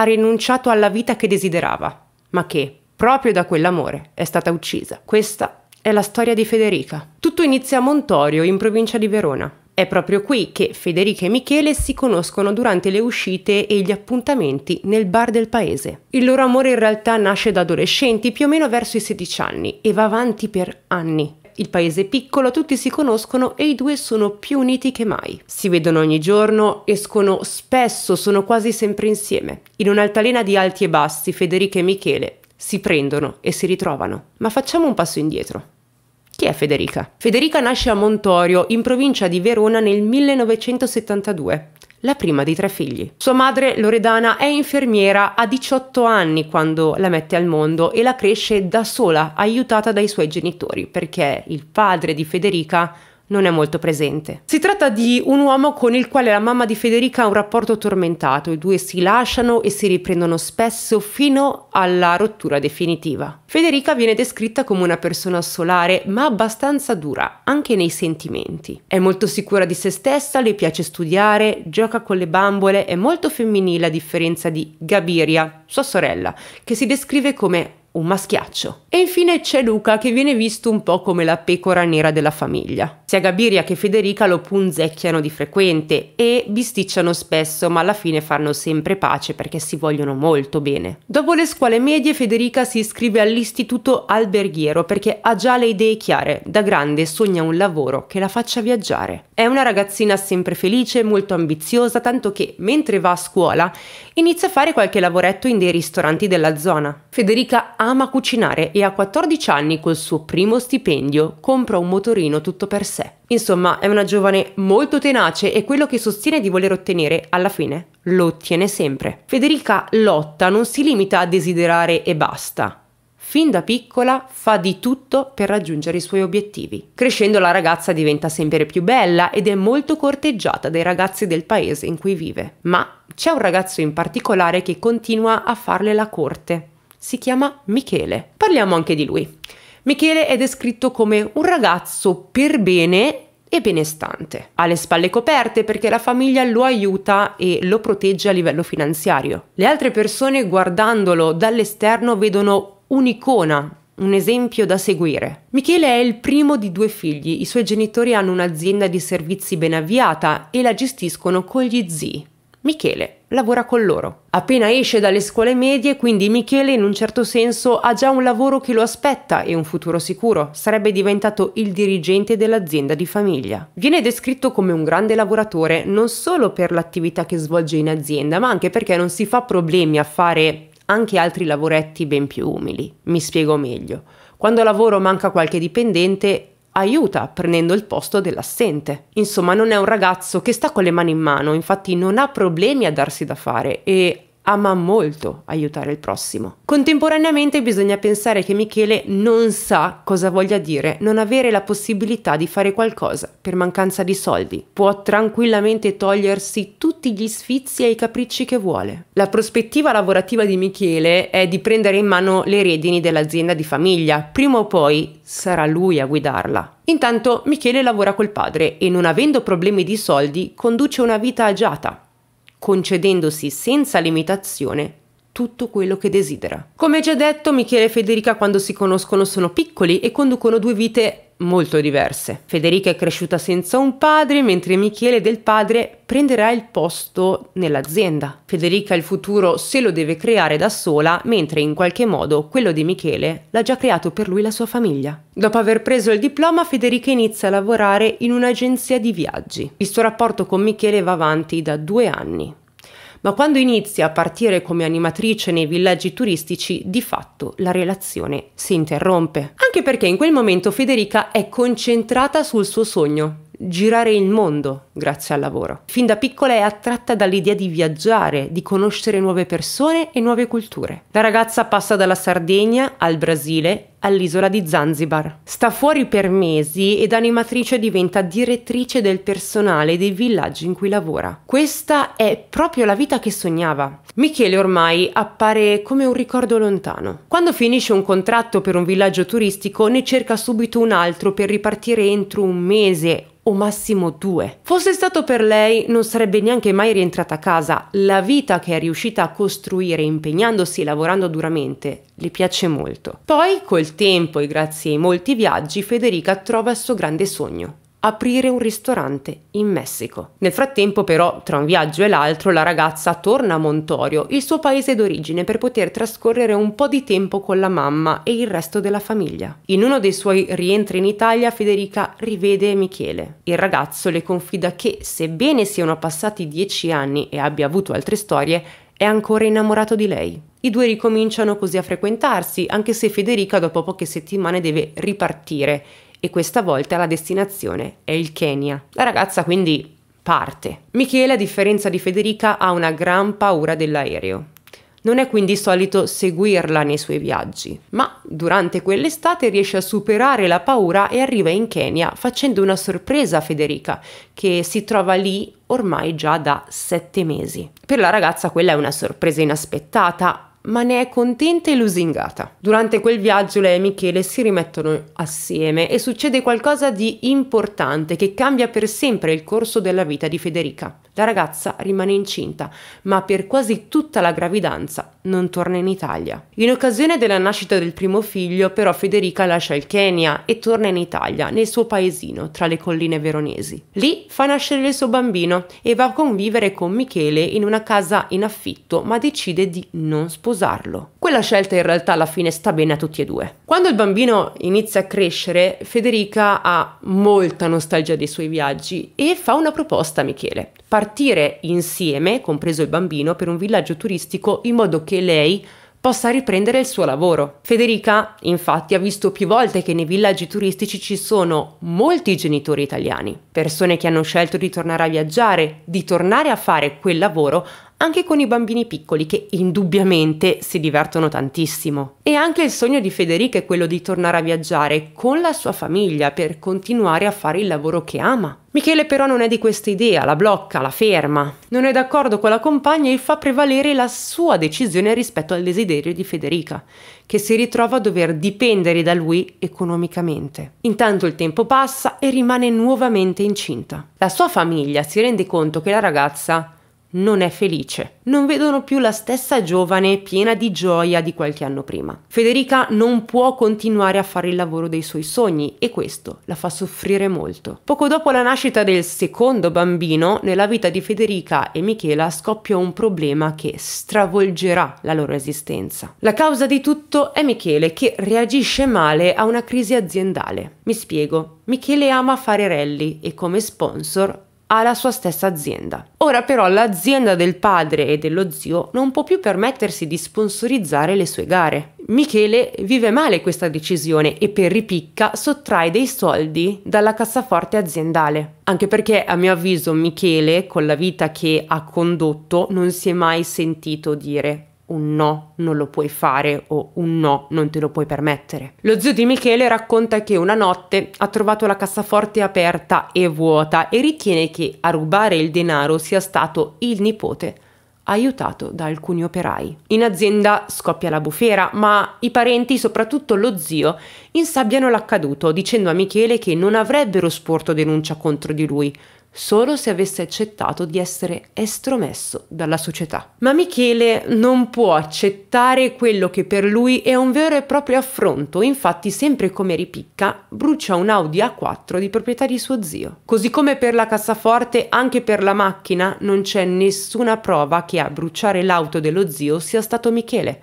ha rinunciato alla vita che desiderava, ma che, proprio da quell'amore, è stata uccisa. Questa è la storia di Federica. Tutto inizia a Montorio, in provincia di Verona. È proprio qui che Federica e Michele si conoscono durante le uscite e gli appuntamenti nel bar del paese. Il loro amore in realtà nasce da adolescenti, più o meno verso i 16 anni, e va avanti per anni. Il paese è piccolo, tutti si conoscono e i due sono più uniti che mai. Si vedono ogni giorno, escono spesso, sono quasi sempre insieme. In un'altalena di alti e bassi, Federica e Michele si prendono e si ritrovano. Ma facciamo un passo indietro. Chi è Federica? Federica nasce a Montorio, in provincia di Verona, nel 1972 la prima di tre figli. Sua madre, Loredana, è infermiera a 18 anni quando la mette al mondo e la cresce da sola, aiutata dai suoi genitori, perché il padre di Federica non è molto presente. Si tratta di un uomo con il quale la mamma di Federica ha un rapporto tormentato, i due si lasciano e si riprendono spesso fino alla rottura definitiva. Federica viene descritta come una persona solare ma abbastanza dura, anche nei sentimenti. È molto sicura di se stessa, le piace studiare, gioca con le bambole, è molto femminile a differenza di Gabiria, sua sorella, che si descrive come un maschiaccio. E infine c'è Luca che viene visto un po' come la pecora nera della famiglia. Sia Gabiria che Federica lo punzecchiano di frequente e bisticciano spesso, ma alla fine fanno sempre pace perché si vogliono molto bene. Dopo le scuole medie Federica si iscrive all'istituto alberghiero perché ha già le idee chiare, da grande sogna un lavoro che la faccia viaggiare. È una ragazzina sempre felice, molto ambiziosa, tanto che mentre va a scuola inizia a fare qualche lavoretto in dei ristoranti della zona. Federica ama cucinare e a 14 anni col suo primo stipendio compra un motorino tutto per sé. Insomma, è una giovane molto tenace e quello che sostiene di voler ottenere, alla fine, lo ottiene sempre. Federica lotta, non si limita a desiderare e basta. Fin da piccola fa di tutto per raggiungere i suoi obiettivi. Crescendo la ragazza diventa sempre più bella ed è molto corteggiata dai ragazzi del paese in cui vive. Ma c'è un ragazzo in particolare che continua a farle la corte si chiama Michele. Parliamo anche di lui. Michele è descritto come un ragazzo per bene e benestante. Ha le spalle coperte perché la famiglia lo aiuta e lo protegge a livello finanziario. Le altre persone guardandolo dall'esterno vedono un'icona, un esempio da seguire. Michele è il primo di due figli, i suoi genitori hanno un'azienda di servizi ben avviata e la gestiscono con gli zii. Michele lavora con loro. Appena esce dalle scuole medie, quindi Michele in un certo senso ha già un lavoro che lo aspetta e un futuro sicuro. Sarebbe diventato il dirigente dell'azienda di famiglia. Viene descritto come un grande lavoratore non solo per l'attività che svolge in azienda, ma anche perché non si fa problemi a fare anche altri lavoretti ben più umili. Mi spiego meglio. Quando al lavoro manca qualche dipendente, aiuta prendendo il posto dell'assente. Insomma, non è un ragazzo che sta con le mani in mano, infatti non ha problemi a darsi da fare e ama molto aiutare il prossimo. Contemporaneamente bisogna pensare che Michele non sa cosa voglia dire non avere la possibilità di fare qualcosa per mancanza di soldi. Può tranquillamente togliersi tutti gli sfizi e i capricci che vuole. La prospettiva lavorativa di Michele è di prendere in mano le redini dell'azienda di famiglia. Prima o poi sarà lui a guidarla. Intanto Michele lavora col padre e non avendo problemi di soldi conduce una vita agiata concedendosi senza limitazione tutto quello che desidera. Come già detto, Michele e Federica quando si conoscono sono piccoli e conducono due vite molto diverse. Federica è cresciuta senza un padre, mentre Michele del padre prenderà il posto nell'azienda. Federica il futuro se lo deve creare da sola, mentre in qualche modo quello di Michele l'ha già creato per lui la sua famiglia. Dopo aver preso il diploma, Federica inizia a lavorare in un'agenzia di viaggi. Il suo rapporto con Michele va avanti da due anni ma quando inizia a partire come animatrice nei villaggi turistici, di fatto la relazione si interrompe. Anche perché in quel momento Federica è concentrata sul suo sogno, girare il mondo grazie al lavoro. Fin da piccola è attratta dall'idea di viaggiare, di conoscere nuove persone e nuove culture. La ragazza passa dalla Sardegna al Brasile all'isola di Zanzibar. Sta fuori per mesi ed animatrice diventa direttrice del personale dei villaggi in cui lavora. Questa è proprio la vita che sognava. Michele ormai appare come un ricordo lontano. Quando finisce un contratto per un villaggio turistico ne cerca subito un altro per ripartire entro un mese o massimo due. Fosse stato per lei non sarebbe neanche mai rientrata a casa. La vita che è riuscita a costruire impegnandosi e lavorando duramente le piace molto. Poi col tempo e grazie ai molti viaggi, Federica trova il suo grande sogno, aprire un ristorante in Messico. Nel frattempo però, tra un viaggio e l'altro, la ragazza torna a Montorio, il suo paese d'origine, per poter trascorrere un po' di tempo con la mamma e il resto della famiglia. In uno dei suoi rientri in Italia, Federica rivede Michele. Il ragazzo le confida che, sebbene siano passati dieci anni e abbia avuto altre storie, è ancora innamorato di lei. I due ricominciano così a frequentarsi, anche se Federica dopo poche settimane deve ripartire e questa volta la destinazione è il Kenya. La ragazza quindi parte. Michele, a differenza di Federica, ha una gran paura dell'aereo. Non è quindi solito seguirla nei suoi viaggi, ma durante quell'estate riesce a superare la paura e arriva in Kenya facendo una sorpresa a Federica, che si trova lì ormai già da sette mesi. Per la ragazza quella è una sorpresa inaspettata, ma ne è contenta e lusingata. Durante quel viaggio lei e Michele si rimettono assieme e succede qualcosa di importante che cambia per sempre il corso della vita di Federica. La ragazza rimane incinta, ma per quasi tutta la gravidanza non torna in Italia. In occasione della nascita del primo figlio, però, Federica lascia il Kenya e torna in Italia, nel suo paesino, tra le colline veronesi. Lì fa nascere il suo bambino e va a convivere con Michele in una casa in affitto, ma decide di non sposarsi sposarlo. Quella scelta in realtà alla fine sta bene a tutti e due. Quando il bambino inizia a crescere, Federica ha molta nostalgia dei suoi viaggi e fa una proposta a Michele. Partire insieme, compreso il bambino, per un villaggio turistico in modo che lei possa riprendere il suo lavoro. Federica infatti ha visto più volte che nei villaggi turistici ci sono molti genitori italiani, persone che hanno scelto di tornare a viaggiare, di tornare a fare quel lavoro anche con i bambini piccoli che indubbiamente si divertono tantissimo. E anche il sogno di Federica è quello di tornare a viaggiare con la sua famiglia per continuare a fare il lavoro che ama. Michele però non è di questa idea, la blocca, la ferma. Non è d'accordo con la compagna e fa prevalere la sua decisione rispetto al desiderio di Federica, che si ritrova a dover dipendere da lui economicamente. Intanto il tempo passa e rimane nuovamente incinta. La sua famiglia si rende conto che la ragazza non è felice. Non vedono più la stessa giovane piena di gioia di qualche anno prima. Federica non può continuare a fare il lavoro dei suoi sogni e questo la fa soffrire molto. Poco dopo la nascita del secondo bambino, nella vita di Federica e Michela scoppia un problema che stravolgerà la loro esistenza. La causa di tutto è Michele che reagisce male a una crisi aziendale. Mi spiego. Michele ama fare rally e come sponsor alla sua stessa azienda. Ora però l'azienda del padre e dello zio non può più permettersi di sponsorizzare le sue gare. Michele vive male questa decisione e per ripicca sottrae dei soldi dalla cassaforte aziendale. Anche perché a mio avviso Michele, con la vita che ha condotto, non si è mai sentito dire un no non lo puoi fare o un no non te lo puoi permettere. Lo zio di Michele racconta che una notte ha trovato la cassaforte aperta e vuota e ritiene che a rubare il denaro sia stato il nipote aiutato da alcuni operai. In azienda scoppia la bufera, ma i parenti, soprattutto lo zio, insabbiano l'accaduto dicendo a Michele che non avrebbero sporto denuncia contro di lui, solo se avesse accettato di essere estromesso dalla società. Ma Michele non può accettare quello che per lui è un vero e proprio affronto, infatti sempre come ripicca brucia un Audi A4 di proprietà di suo zio. Così come per la cassaforte, anche per la macchina non c'è nessuna prova che a bruciare l'auto dello zio sia stato Michele,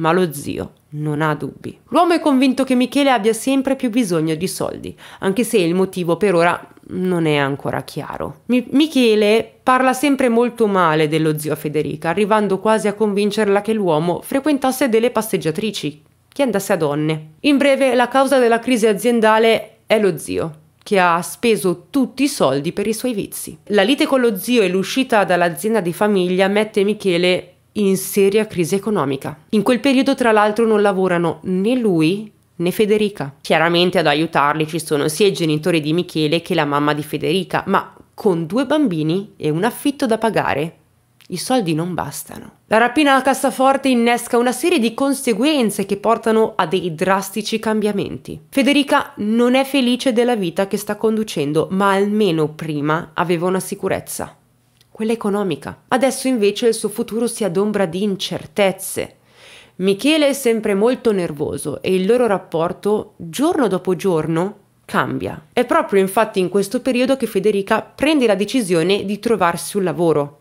ma lo zio non ha dubbi. L'uomo è convinto che Michele abbia sempre più bisogno di soldi, anche se il motivo per ora non è ancora chiaro. Mi Michele parla sempre molto male dello zio Federica, arrivando quasi a convincerla che l'uomo frequentasse delle passeggiatrici, che andasse a donne. In breve, la causa della crisi aziendale è lo zio che ha speso tutti i soldi per i suoi vizi. La lite con lo zio e l'uscita dall'azienda di famiglia mette Michele in seria crisi economica. In quel periodo tra l'altro non lavorano né lui né Federica. Chiaramente ad aiutarli ci sono sia i genitori di Michele che la mamma di Federica, ma con due bambini e un affitto da pagare i soldi non bastano. La rapina alla cassaforte innesca una serie di conseguenze che portano a dei drastici cambiamenti. Federica non è felice della vita che sta conducendo, ma almeno prima aveva una sicurezza quella economica. Adesso invece il suo futuro si adombra di incertezze. Michele è sempre molto nervoso e il loro rapporto, giorno dopo giorno, cambia. È proprio infatti in questo periodo che Federica prende la decisione di trovarsi un lavoro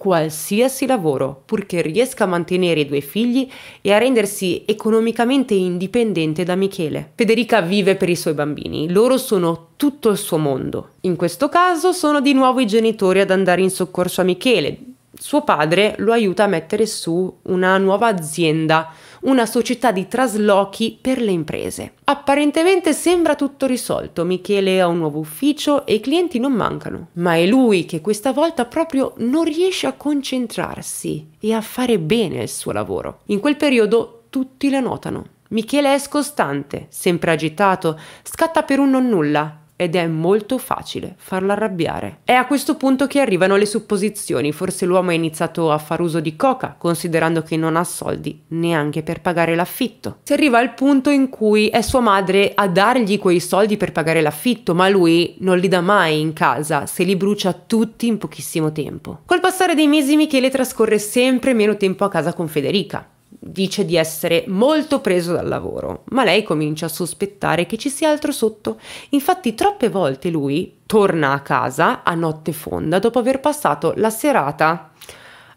qualsiasi lavoro, purché riesca a mantenere i due figli e a rendersi economicamente indipendente da Michele. Federica vive per i suoi bambini, loro sono tutto il suo mondo. In questo caso sono di nuovo i genitori ad andare in soccorso a Michele. Suo padre lo aiuta a mettere su una nuova azienda una società di traslochi per le imprese. Apparentemente sembra tutto risolto, Michele ha un nuovo ufficio e i clienti non mancano, ma è lui che questa volta proprio non riesce a concentrarsi e a fare bene il suo lavoro. In quel periodo tutti la notano. Michele è scostante, sempre agitato, scatta per un non nulla ed è molto facile farla arrabbiare. È a questo punto che arrivano le supposizioni, forse l'uomo ha iniziato a far uso di coca, considerando che non ha soldi neanche per pagare l'affitto. Si arriva al punto in cui è sua madre a dargli quei soldi per pagare l'affitto, ma lui non li dà mai in casa, se li brucia tutti in pochissimo tempo. Col passare dei mesi Michele trascorre sempre meno tempo a casa con Federica dice di essere molto preso dal lavoro, ma lei comincia a sospettare che ci sia altro sotto. Infatti troppe volte lui torna a casa a notte fonda dopo aver passato la serata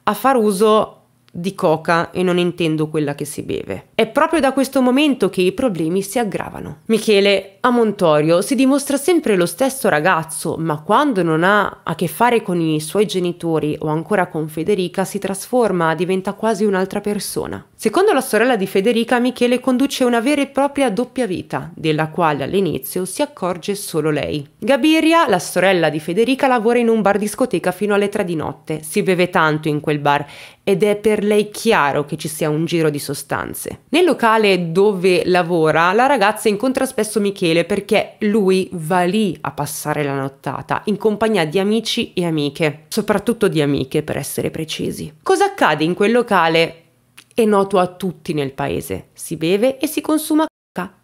a far uso di coca e non intendo quella che si beve. È proprio da questo momento che i problemi si aggravano. Michele a Montorio, si dimostra sempre lo stesso ragazzo, ma quando non ha a che fare con i suoi genitori o ancora con Federica si trasforma, diventa quasi un'altra persona. Secondo la sorella di Federica, Michele conduce una vera e propria doppia vita, della quale all'inizio si accorge solo lei. Gabiria, la sorella di Federica, lavora in un bar discoteca fino alle tre di notte. Si beve tanto in quel bar ed è per lei chiaro che ci sia un giro di sostanze. Nel locale dove lavora la ragazza incontra spesso Michele perché lui va lì a passare la nottata in compagnia di amici e amiche, soprattutto di amiche per essere precisi. Cosa accade in quel locale? È noto a tutti nel paese, si beve e si consuma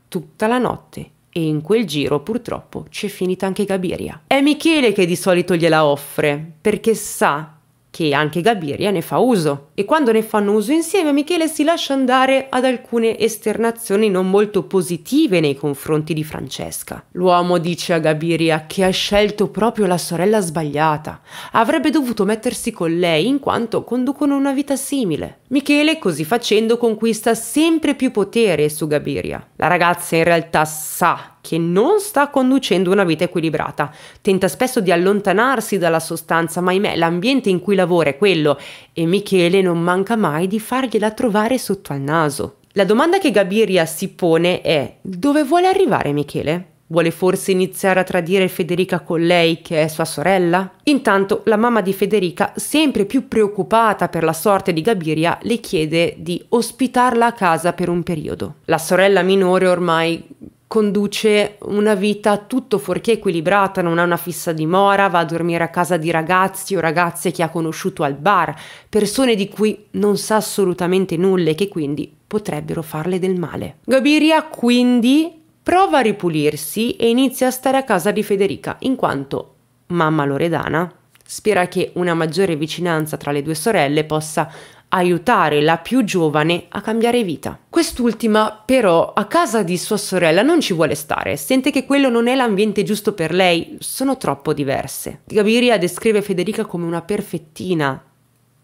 tutta la notte. E in quel giro purtroppo c'è finita anche Gabiria. È Michele che di solito gliela offre, perché sa che anche Gabiria ne fa uso. E quando ne fanno uso insieme, Michele si lascia andare ad alcune esternazioni non molto positive nei confronti di Francesca. L'uomo dice a Gabiria che ha scelto proprio la sorella sbagliata, avrebbe dovuto mettersi con lei in quanto conducono una vita simile. Michele, così facendo, conquista sempre più potere su Gabiria. La ragazza in realtà sa che non sta conducendo una vita equilibrata. Tenta spesso di allontanarsi dalla sostanza, ma ahimè l'ambiente in cui lavora è quello e Michele non manca mai di fargliela trovare sotto al naso. La domanda che Gabiria si pone è dove vuole arrivare Michele? Vuole forse iniziare a tradire Federica con lei, che è sua sorella? Intanto la mamma di Federica, sempre più preoccupata per la sorte di Gabiria, le chiede di ospitarla a casa per un periodo. La sorella minore ormai conduce una vita tutto fuorché equilibrata, non ha una fissa dimora, va a dormire a casa di ragazzi o ragazze che ha conosciuto al bar, persone di cui non sa assolutamente nulla e che quindi potrebbero farle del male. Gabiria quindi prova a ripulirsi e inizia a stare a casa di Federica, in quanto mamma Loredana spera che una maggiore vicinanza tra le due sorelle possa aiutare la più giovane a cambiare vita. Quest'ultima però a casa di sua sorella non ci vuole stare, sente che quello non è l'ambiente giusto per lei, sono troppo diverse. Gaviria descrive Federica come una perfettina,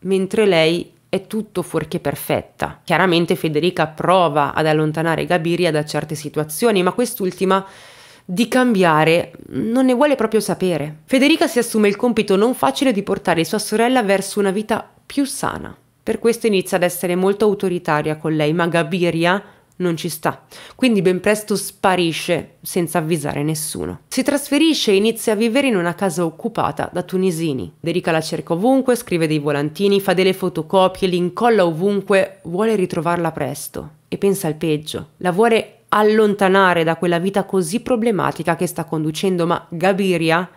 mentre lei è tutto fuorché perfetta. Chiaramente Federica prova ad allontanare Gabiria da certe situazioni, ma quest'ultima di cambiare non ne vuole proprio sapere. Federica si assume il compito non facile di portare sua sorella verso una vita più sana. Per questo inizia ad essere molto autoritaria con lei, ma Gabiria non ci sta. Quindi ben presto sparisce senza avvisare nessuno. Si trasferisce e inizia a vivere in una casa occupata da tunisini. Derica la cerca ovunque, scrive dei volantini, fa delle fotocopie, li incolla ovunque, vuole ritrovarla presto e pensa al peggio. La vuole allontanare da quella vita così problematica che sta conducendo, ma Gabiria,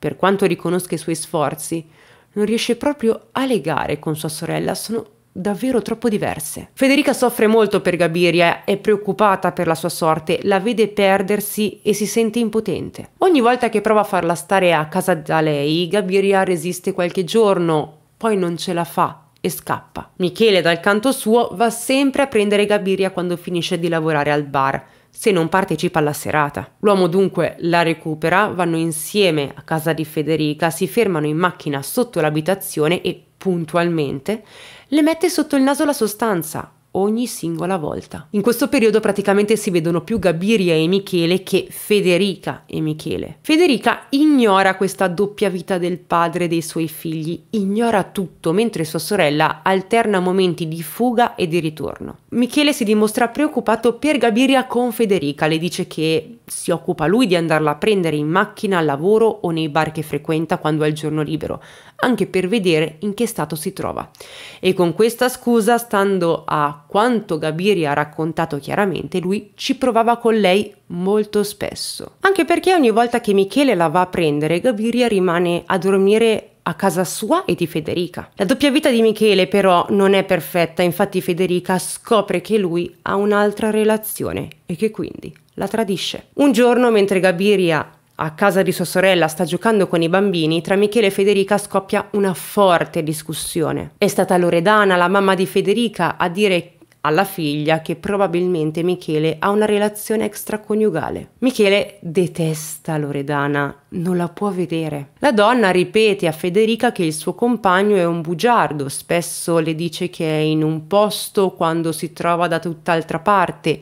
per quanto riconosca i suoi sforzi, non riesce proprio a legare con sua sorella, sono davvero troppo diverse. Federica soffre molto per Gabiria, è preoccupata per la sua sorte, la vede perdersi e si sente impotente. Ogni volta che prova a farla stare a casa da lei, Gabiria resiste qualche giorno, poi non ce la fa e scappa. Michele, dal canto suo, va sempre a prendere Gabiria quando finisce di lavorare al bar se non partecipa alla serata. L'uomo dunque la recupera, vanno insieme a casa di Federica, si fermano in macchina sotto l'abitazione e puntualmente le mette sotto il naso la sostanza, ogni singola volta. In questo periodo praticamente si vedono più Gabiria e Michele che Federica e Michele. Federica ignora questa doppia vita del padre e dei suoi figli, ignora tutto, mentre sua sorella alterna momenti di fuga e di ritorno. Michele si dimostra preoccupato per Gabiria con Federica, le dice che si occupa lui di andarla a prendere in macchina al lavoro o nei bar che frequenta quando è il giorno libero, anche per vedere in che stato si trova. E con questa scusa, stando a quanto Gabiri ha raccontato chiaramente, lui ci provava con lei molto spesso. Anche perché ogni volta che Michele la va a prendere, Gabiria rimane a dormire a casa sua e di Federica. La doppia vita di Michele però non è perfetta, infatti Federica scopre che lui ha un'altra relazione e che quindi la tradisce. Un giorno mentre Gabiria a casa di sua sorella sta giocando con i bambini, tra Michele e Federica scoppia una forte discussione. È stata Loredana, la mamma di Federica, a dire alla figlia che probabilmente Michele ha una relazione extraconiugale. Michele detesta Loredana, non la può vedere. La donna ripete a Federica che il suo compagno è un bugiardo, spesso le dice che è in un posto quando si trova da tutt'altra parte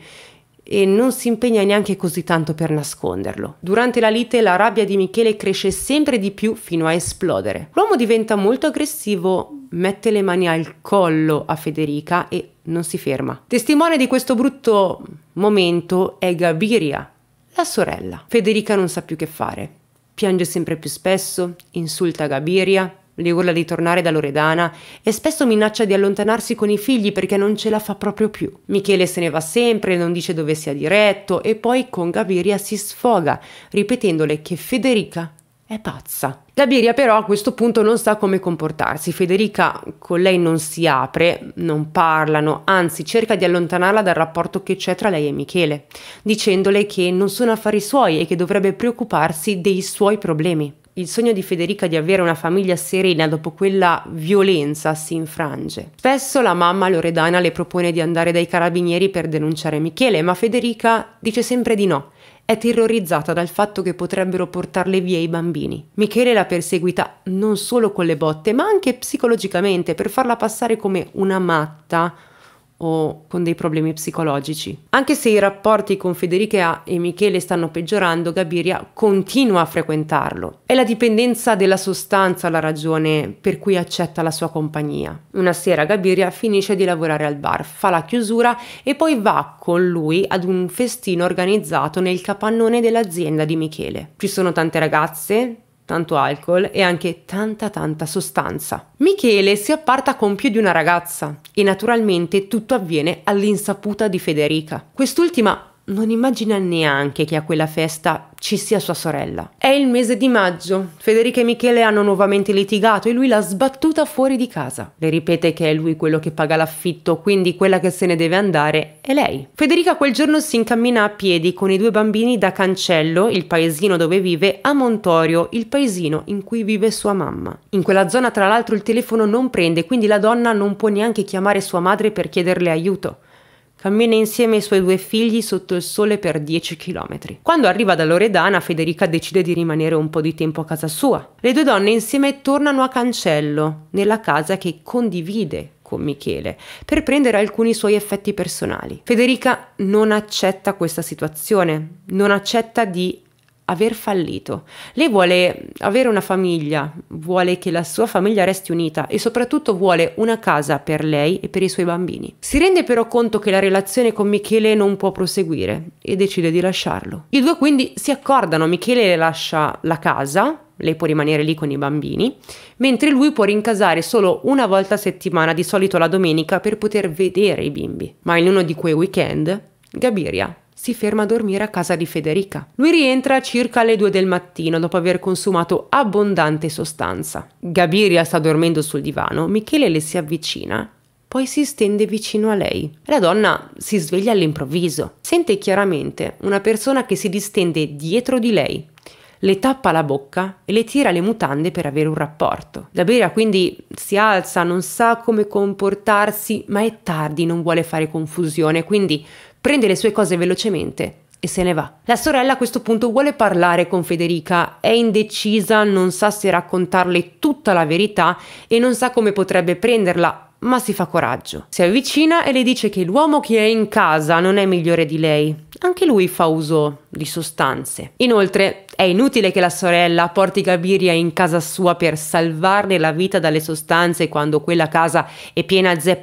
e non si impegna neanche così tanto per nasconderlo. Durante la lite la rabbia di Michele cresce sempre di più fino a esplodere. L'uomo diventa molto aggressivo, mette le mani al collo a Federica e non si ferma. Testimone di questo brutto momento è Gaviria, la sorella. Federica non sa più che fare. Piange sempre più spesso, insulta Gabiria, le urla di tornare da Loredana e spesso minaccia di allontanarsi con i figli perché non ce la fa proprio più. Michele se ne va sempre, non dice dove sia diretto e poi con Gaviria si sfoga, ripetendole che Federica è pazza. Gabiria però a questo punto non sa come comportarsi, Federica con lei non si apre, non parlano, anzi cerca di allontanarla dal rapporto che c'è tra lei e Michele, dicendole che non sono affari suoi e che dovrebbe preoccuparsi dei suoi problemi il sogno di Federica di avere una famiglia serena dopo quella violenza si infrange. Spesso la mamma Loredana le propone di andare dai carabinieri per denunciare Michele, ma Federica dice sempre di no. È terrorizzata dal fatto che potrebbero portarle via i bambini. Michele la perseguita non solo con le botte, ma anche psicologicamente per farla passare come una matta o con dei problemi psicologici. Anche se i rapporti con Federica e Michele stanno peggiorando, Gabiria continua a frequentarlo. È la dipendenza della sostanza la ragione per cui accetta la sua compagnia. Una sera Gabiria finisce di lavorare al bar, fa la chiusura e poi va con lui ad un festino organizzato nel capannone dell'azienda di Michele. Ci sono tante ragazze, tanto alcol e anche tanta tanta sostanza. Michele si apparta con più di una ragazza e naturalmente tutto avviene all'insaputa di Federica. Quest'ultima non immagina neanche che a quella festa ci sia sua sorella. È il mese di maggio. Federica e Michele hanno nuovamente litigato e lui l'ha sbattuta fuori di casa. Le ripete che è lui quello che paga l'affitto, quindi quella che se ne deve andare è lei. Federica quel giorno si incammina a piedi con i due bambini da Cancello, il paesino dove vive, a Montorio, il paesino in cui vive sua mamma. In quella zona tra l'altro il telefono non prende, quindi la donna non può neanche chiamare sua madre per chiederle aiuto. Cammina insieme ai suoi due figli sotto il sole per 10 km. Quando arriva da Loredana, Federica decide di rimanere un po' di tempo a casa sua. Le due donne insieme tornano a Cancello, nella casa che condivide con Michele per prendere alcuni suoi effetti personali. Federica non accetta questa situazione, non accetta di aver fallito. Lei vuole avere una famiglia, vuole che la sua famiglia resti unita e soprattutto vuole una casa per lei e per i suoi bambini. Si rende però conto che la relazione con Michele non può proseguire e decide di lasciarlo. I due quindi si accordano, Michele le lascia la casa, lei può rimanere lì con i bambini, mentre lui può rincasare solo una volta a settimana, di solito la domenica, per poter vedere i bimbi. Ma in uno di quei weekend, Gabiria si ferma a dormire a casa di Federica. Lui rientra circa alle 2 del mattino dopo aver consumato abbondante sostanza. Gabiria sta dormendo sul divano, Michele le si avvicina poi si stende vicino a lei. La donna si sveglia all'improvviso. Sente chiaramente una persona che si distende dietro di lei, le tappa la bocca e le tira le mutande per avere un rapporto. Gabriela quindi si alza, non sa come comportarsi, ma è tardi, non vuole fare confusione, quindi prende le sue cose velocemente e se ne va. La sorella a questo punto vuole parlare con Federica, è indecisa, non sa se raccontarle tutta la verità e non sa come potrebbe prenderla ma si fa coraggio. Si avvicina e le dice che l'uomo che è in casa non è migliore di lei. Anche lui fa uso di sostanze. Inoltre, è inutile che la sorella porti Gabiria in casa sua per salvarle la vita dalle sostanze quando quella casa è piena zeppa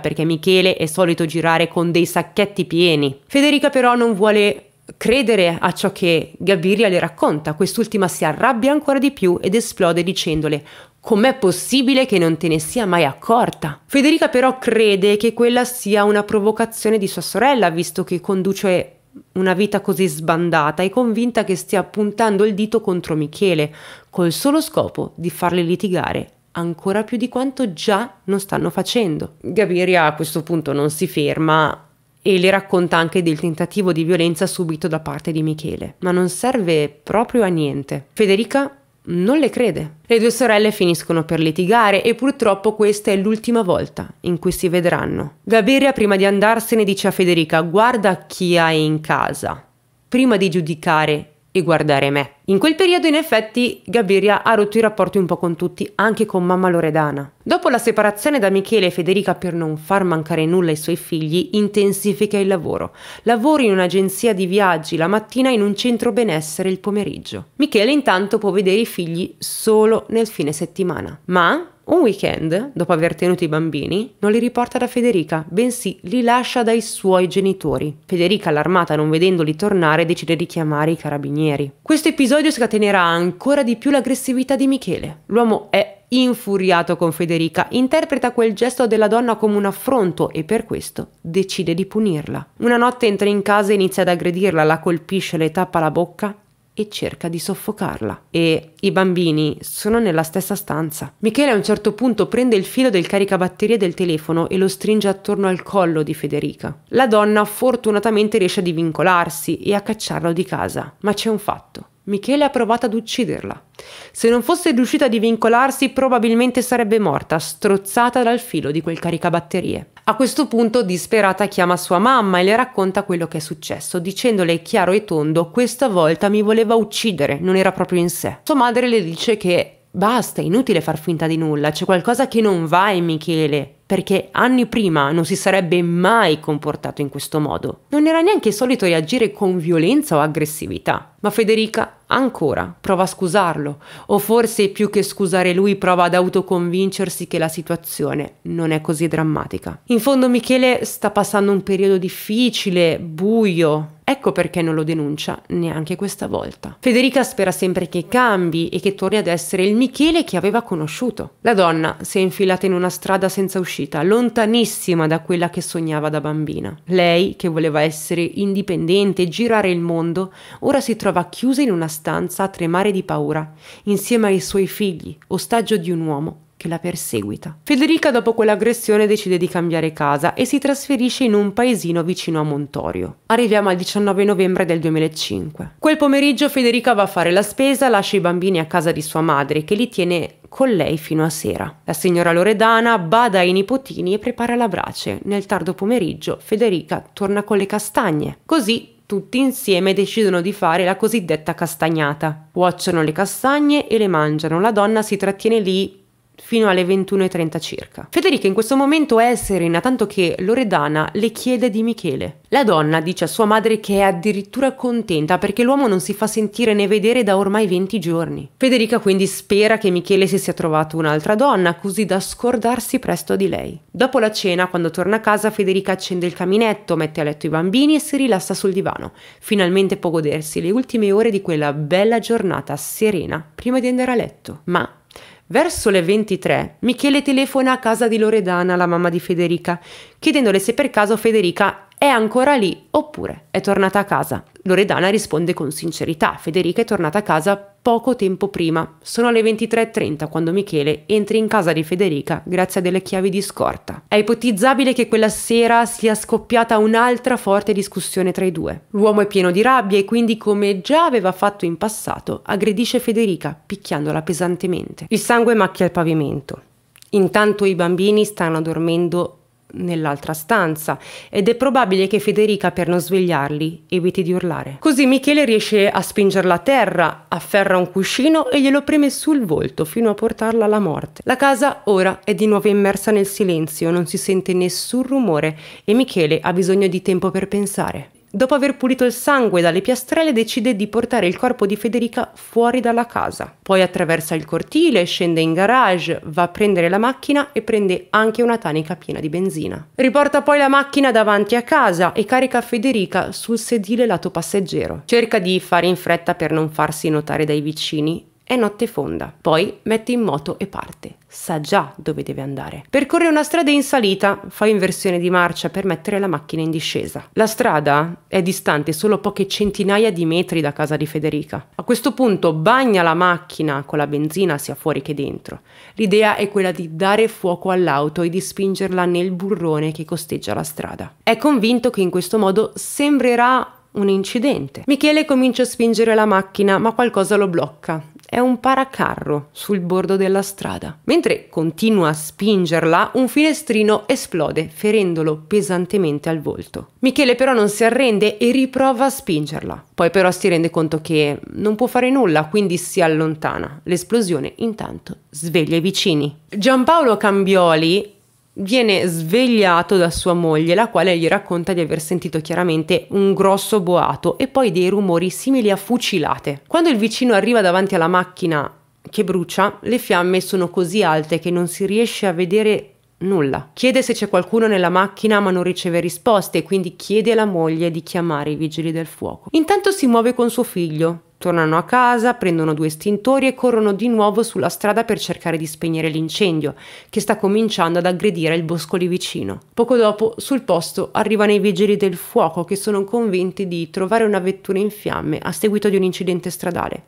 perché Michele è solito girare con dei sacchetti pieni. Federica però non vuole credere a ciò che Gabiria le racconta. Quest'ultima si arrabbia ancora di più ed esplode dicendole Com'è possibile che non te ne sia mai accorta? Federica però crede che quella sia una provocazione di sua sorella, visto che conduce una vita così sbandata e convinta che stia puntando il dito contro Michele, col solo scopo di farle litigare ancora più di quanto già non stanno facendo. Gaviria a questo punto non si ferma e le racconta anche del tentativo di violenza subito da parte di Michele, ma non serve proprio a niente. Federica non le crede. Le due sorelle finiscono per litigare e purtroppo questa è l'ultima volta in cui si vedranno. Gaberia prima di andarsene dice a Federica guarda chi hai in casa, prima di giudicare e guardare me. In quel periodo, in effetti, Gabiria ha rotto i rapporti un po' con tutti, anche con mamma Loredana. Dopo la separazione da Michele e Federica per non far mancare nulla ai suoi figli, intensifica il lavoro. Lavora in un'agenzia di viaggi la mattina e in un centro benessere il pomeriggio. Michele intanto può vedere i figli solo nel fine settimana. Ma un weekend, dopo aver tenuto i bambini, non li riporta da Federica, bensì li lascia dai suoi genitori. Federica, allarmata non vedendoli tornare, decide di chiamare i carabinieri. Questo episodio L'episodio scatenerà ancora di più l'aggressività di Michele. L'uomo è infuriato con Federica, interpreta quel gesto della donna come un affronto e per questo decide di punirla. Una notte entra in casa e inizia ad aggredirla, la colpisce, le tappa la bocca e cerca di soffocarla. E i bambini sono nella stessa stanza. Michele a un certo punto prende il filo del caricabatterie del telefono e lo stringe attorno al collo di Federica. La donna fortunatamente riesce a divincolarsi e a cacciarlo di casa, ma c'è un fatto. Michele ha provato ad ucciderla. Se non fosse riuscita a divincolarsi, probabilmente sarebbe morta, strozzata dal filo di quel caricabatterie. A questo punto, disperata, chiama sua mamma e le racconta quello che è successo, dicendole chiaro e tondo: Questa volta mi voleva uccidere, non era proprio in sé. Sua madre le dice che basta, è inutile far finta di nulla, c'è qualcosa che non va in Michele perché anni prima non si sarebbe mai comportato in questo modo. Non era neanche solito reagire con violenza o aggressività. Ma Federica ancora prova a scusarlo, o forse più che scusare lui prova ad autoconvincersi che la situazione non è così drammatica. In fondo Michele sta passando un periodo difficile, buio, Ecco perché non lo denuncia neanche questa volta. Federica spera sempre che cambi e che torni ad essere il Michele che aveva conosciuto. La donna si è infilata in una strada senza uscire uscita, lontanissima da quella che sognava da bambina. Lei, che voleva essere indipendente e girare il mondo, ora si trova chiusa in una stanza a tremare di paura, insieme ai suoi figli, ostaggio di un uomo che la perseguita. Federica dopo quell'aggressione decide di cambiare casa e si trasferisce in un paesino vicino a Montorio. Arriviamo al 19 novembre del 2005. Quel pomeriggio Federica va a fare la spesa, lascia i bambini a casa di sua madre che li tiene con lei fino a sera. La signora Loredana bada ai nipotini e prepara la brace. Nel tardo pomeriggio Federica torna con le castagne. Così tutti insieme decidono di fare la cosiddetta castagnata. Cuociono le castagne e le mangiano. La donna si trattiene lì fino alle 21.30 circa. Federica in questo momento è serena, tanto che Loredana le chiede di Michele. La donna dice a sua madre che è addirittura contenta perché l'uomo non si fa sentire né vedere da ormai 20 giorni. Federica quindi spera che Michele si sia trovato un'altra donna, così da scordarsi presto di lei. Dopo la cena, quando torna a casa, Federica accende il caminetto, mette a letto i bambini e si rilassa sul divano. Finalmente può godersi le ultime ore di quella bella giornata serena prima di andare a letto. Ma Verso le 23, Michele telefona a casa di Loredana, la mamma di Federica, chiedendole se per caso Federica è ancora lì oppure è tornata a casa? Loredana risponde con sincerità, Federica è tornata a casa poco tempo prima, sono le 23.30 quando Michele entra in casa di Federica grazie a delle chiavi di scorta. È ipotizzabile che quella sera sia scoppiata un'altra forte discussione tra i due. L'uomo è pieno di rabbia e quindi, come già aveva fatto in passato, aggredisce Federica picchiandola pesantemente. Il sangue macchia il pavimento. Intanto i bambini stanno dormendo nell'altra stanza ed è probabile che Federica per non svegliarli eviti di urlare. Così Michele riesce a spingerla a terra, afferra un cuscino e glielo preme sul volto fino a portarla alla morte. La casa ora è di nuovo immersa nel silenzio, non si sente nessun rumore e Michele ha bisogno di tempo per pensare. Dopo aver pulito il sangue dalle piastrelle decide di portare il corpo di Federica fuori dalla casa. Poi attraversa il cortile, scende in garage, va a prendere la macchina e prende anche una tanica piena di benzina. Riporta poi la macchina davanti a casa e carica Federica sul sedile lato passeggero. Cerca di fare in fretta per non farsi notare dai vicini è notte fonda, poi mette in moto e parte. Sa già dove deve andare. Percorre una strada in salita, fa inversione di marcia per mettere la macchina in discesa. La strada è distante solo poche centinaia di metri da casa di Federica. A questo punto bagna la macchina con la benzina sia fuori che dentro. L'idea è quella di dare fuoco all'auto e di spingerla nel burrone che costeggia la strada. È convinto che in questo modo sembrerà un incidente. Michele comincia a spingere la macchina, ma qualcosa lo blocca è un paracarro sul bordo della strada. Mentre continua a spingerla, un finestrino esplode, ferendolo pesantemente al volto. Michele però non si arrende e riprova a spingerla. Poi però si rende conto che non può fare nulla, quindi si allontana. L'esplosione intanto sveglia i vicini. Giampaolo Cambioli viene svegliato da sua moglie, la quale gli racconta di aver sentito chiaramente un grosso boato e poi dei rumori simili a fucilate. Quando il vicino arriva davanti alla macchina che brucia, le fiamme sono così alte che non si riesce a vedere Nulla. Chiede se c'è qualcuno nella macchina ma non riceve risposte e quindi chiede alla moglie di chiamare i vigili del fuoco. Intanto si muove con suo figlio. Tornano a casa, prendono due estintori e corrono di nuovo sulla strada per cercare di spegnere l'incendio, che sta cominciando ad aggredire il bosco lì vicino. Poco dopo, sul posto, arrivano i vigili del fuoco che sono convinti di trovare una vettura in fiamme a seguito di un incidente stradale.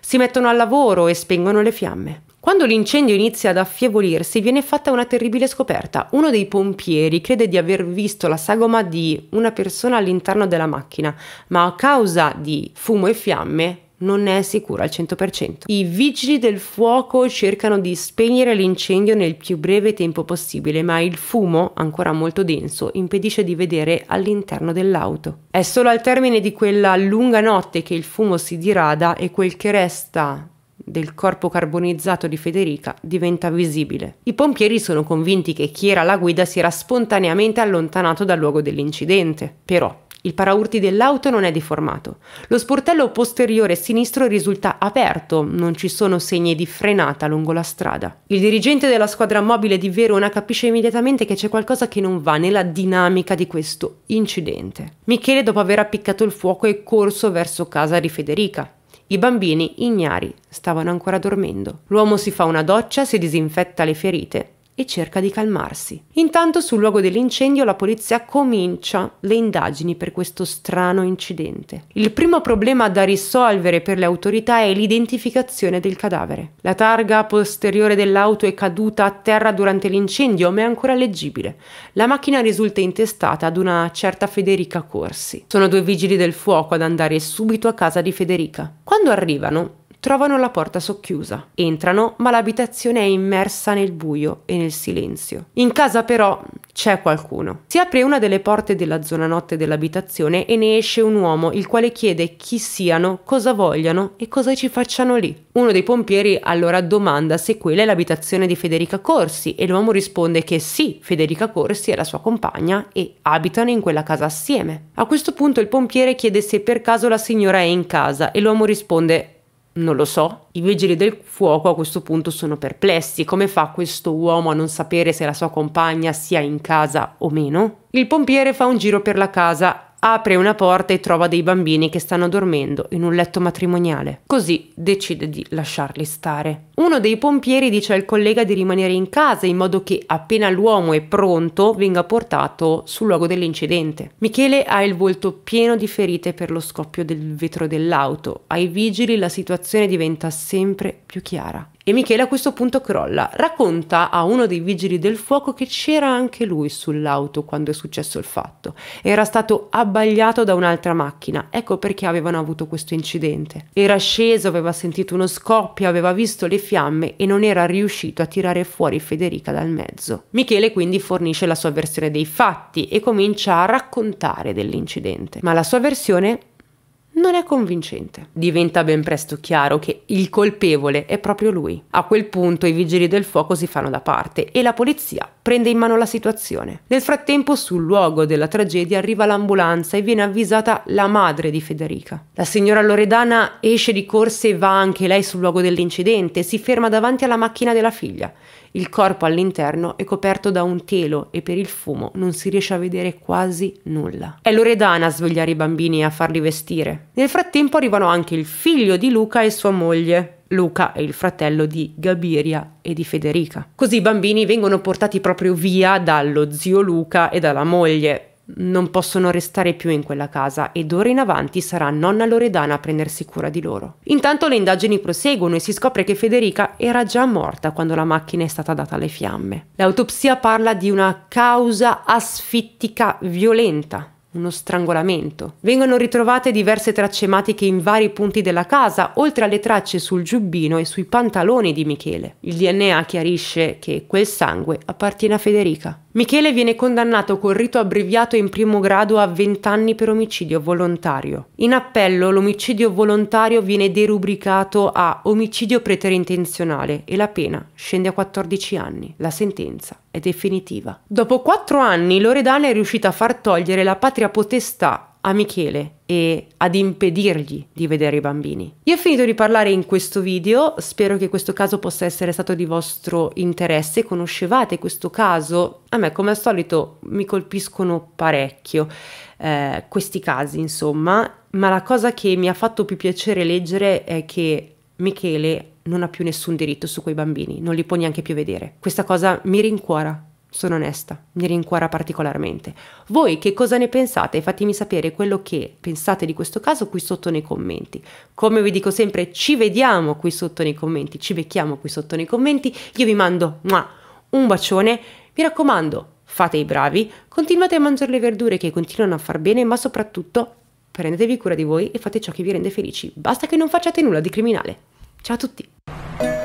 Si mettono al lavoro e spengono le fiamme. Quando l'incendio inizia ad affievolirsi viene fatta una terribile scoperta. Uno dei pompieri crede di aver visto la sagoma di una persona all'interno della macchina, ma a causa di fumo e fiamme non ne è sicuro al 100%. I vigili del fuoco cercano di spegnere l'incendio nel più breve tempo possibile, ma il fumo, ancora molto denso, impedisce di vedere all'interno dell'auto. È solo al termine di quella lunga notte che il fumo si dirada e quel che resta del corpo carbonizzato di Federica diventa visibile. I pompieri sono convinti che chi era la guida si era spontaneamente allontanato dal luogo dell'incidente. Però il paraurti dell'auto non è deformato. Lo sportello posteriore sinistro risulta aperto, non ci sono segni di frenata lungo la strada. Il dirigente della squadra mobile di Verona capisce immediatamente che c'è qualcosa che non va nella dinamica di questo incidente. Michele, dopo aver appiccato il fuoco, è corso verso casa di Federica. I bambini, ignari, stavano ancora dormendo. L'uomo si fa una doccia, si disinfetta le ferite e cerca di calmarsi. Intanto sul luogo dell'incendio la polizia comincia le indagini per questo strano incidente. Il primo problema da risolvere per le autorità è l'identificazione del cadavere. La targa posteriore dell'auto è caduta a terra durante l'incendio ma è ancora leggibile. La macchina risulta intestata ad una certa Federica Corsi. Sono due vigili del fuoco ad andare subito a casa di Federica. Quando arrivano, trovano la porta socchiusa. Entrano, ma l'abitazione è immersa nel buio e nel silenzio. In casa però c'è qualcuno. Si apre una delle porte della zona notte dell'abitazione e ne esce un uomo il quale chiede chi siano, cosa vogliano e cosa ci facciano lì. Uno dei pompieri allora domanda se quella è l'abitazione di Federica Corsi e l'uomo risponde che sì, Federica Corsi è la sua compagna e abitano in quella casa assieme. A questo punto il pompiere chiede se per caso la signora è in casa e l'uomo risponde non lo so. I vigili del fuoco a questo punto sono perplessi. Come fa questo uomo a non sapere se la sua compagna sia in casa o meno? Il pompiere fa un giro per la casa apre una porta e trova dei bambini che stanno dormendo in un letto matrimoniale. Così decide di lasciarli stare. Uno dei pompieri dice al collega di rimanere in casa in modo che appena l'uomo è pronto venga portato sul luogo dell'incidente. Michele ha il volto pieno di ferite per lo scoppio del vetro dell'auto. Ai vigili la situazione diventa sempre più chiara e Michele a questo punto crolla. Racconta a uno dei vigili del fuoco che c'era anche lui sull'auto quando è successo il fatto. Era stato abbagliato da un'altra macchina, ecco perché avevano avuto questo incidente. Era sceso, aveva sentito uno scoppio, aveva visto le fiamme e non era riuscito a tirare fuori Federica dal mezzo. Michele quindi fornisce la sua versione dei fatti e comincia a raccontare dell'incidente, ma la sua versione non è convincente. Diventa ben presto chiaro che il colpevole è proprio lui. A quel punto i vigili del fuoco si fanno da parte e la polizia prende in mano la situazione. Nel frattempo sul luogo della tragedia arriva l'ambulanza e viene avvisata la madre di Federica. La signora Loredana esce di corsa e va anche lei sul luogo dell'incidente, si ferma davanti alla macchina della figlia il corpo all'interno è coperto da un telo e per il fumo non si riesce a vedere quasi nulla. È Loredana a svegliare i bambini e a farli vestire. Nel frattempo arrivano anche il figlio di Luca e sua moglie. Luca è il fratello di Gabiria e di Federica. Così i bambini vengono portati proprio via dallo zio Luca e dalla moglie, non possono restare più in quella casa ed ora in avanti sarà nonna Loredana a prendersi cura di loro. Intanto le indagini proseguono e si scopre che Federica era già morta quando la macchina è stata data alle fiamme. L'autopsia parla di una causa asfittica violenta uno strangolamento. Vengono ritrovate diverse tracce ematiche in vari punti della casa, oltre alle tracce sul giubbino e sui pantaloni di Michele. Il DNA chiarisce che quel sangue appartiene a Federica. Michele viene condannato col rito abbreviato in primo grado a 20 anni per omicidio volontario. In appello l'omicidio volontario viene derubricato a omicidio preterintenzionale e la pena scende a 14 anni. La sentenza è definitiva. Dopo quattro anni Loredana è riuscita a far togliere la patria potestà a Michele e ad impedirgli di vedere i bambini. Io ho finito di parlare in questo video, spero che questo caso possa essere stato di vostro interesse, conoscevate questo caso? A me come al solito mi colpiscono parecchio eh, questi casi insomma, ma la cosa che mi ha fatto più piacere leggere è che Michele non ha più nessun diritto su quei bambini, non li può neanche più vedere. Questa cosa mi rincuora sono onesta, mi rincuora particolarmente. Voi che cosa ne pensate? Fatemi sapere quello che pensate di questo caso qui sotto nei commenti. Come vi dico sempre, ci vediamo qui sotto nei commenti, ci becchiamo qui sotto nei commenti. Io vi mando muah, un bacione. Mi raccomando, fate i bravi, continuate a mangiare le verdure che continuano a far bene, ma soprattutto prendetevi cura di voi e fate ciò che vi rende felici. Basta che non facciate nulla di criminale. Ciao a tutti!